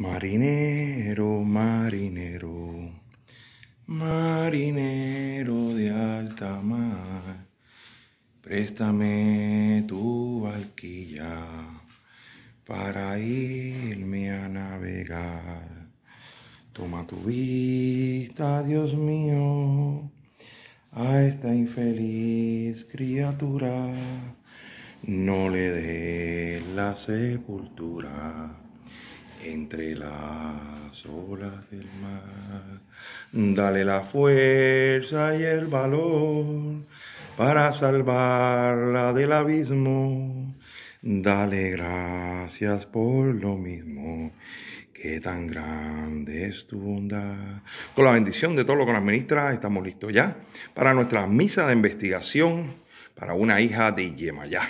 Marinero, marinero, marinero de alta mar, préstame tu barquilla para irme a navegar. Toma tu vista, Dios mío, a esta infeliz criatura, no le dé la sepultura entre las olas del mar. Dale la fuerza y el valor para salvarla del abismo. Dale gracias por lo mismo que tan grande es tu bondad. Con la bendición de todo lo que nos ministra, estamos listos ya para nuestra misa de investigación para una hija de Yemayá.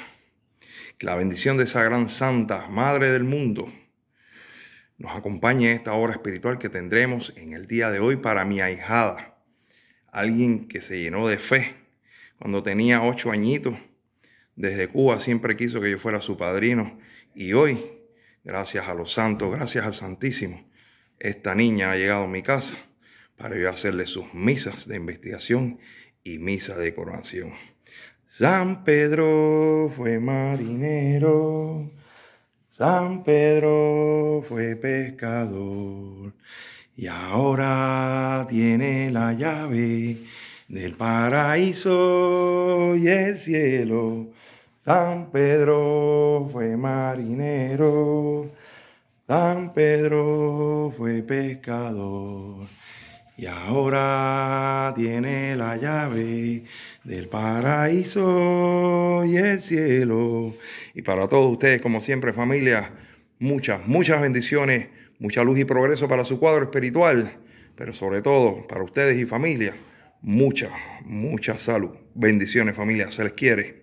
Que la bendición de esa gran santa, Madre del mundo, nos acompañe esta hora espiritual que tendremos en el día de hoy para mi ahijada, alguien que se llenó de fe cuando tenía ocho añitos. Desde Cuba siempre quiso que yo fuera su padrino y hoy, gracias a los santos, gracias al Santísimo, esta niña ha llegado a mi casa para yo hacerle sus misas de investigación y misa de coronación. San Pedro fue marinero, San Pedro fue pescador y ahora tiene la llave del paraíso y el cielo. San Pedro fue marinero, San Pedro fue pescador y ahora tiene la llave del paraíso y el cielo. Y para todos ustedes, como siempre, familia, muchas, muchas bendiciones, mucha luz y progreso para su cuadro espiritual, pero sobre todo para ustedes y familia, mucha, mucha salud. Bendiciones familia, se les quiere.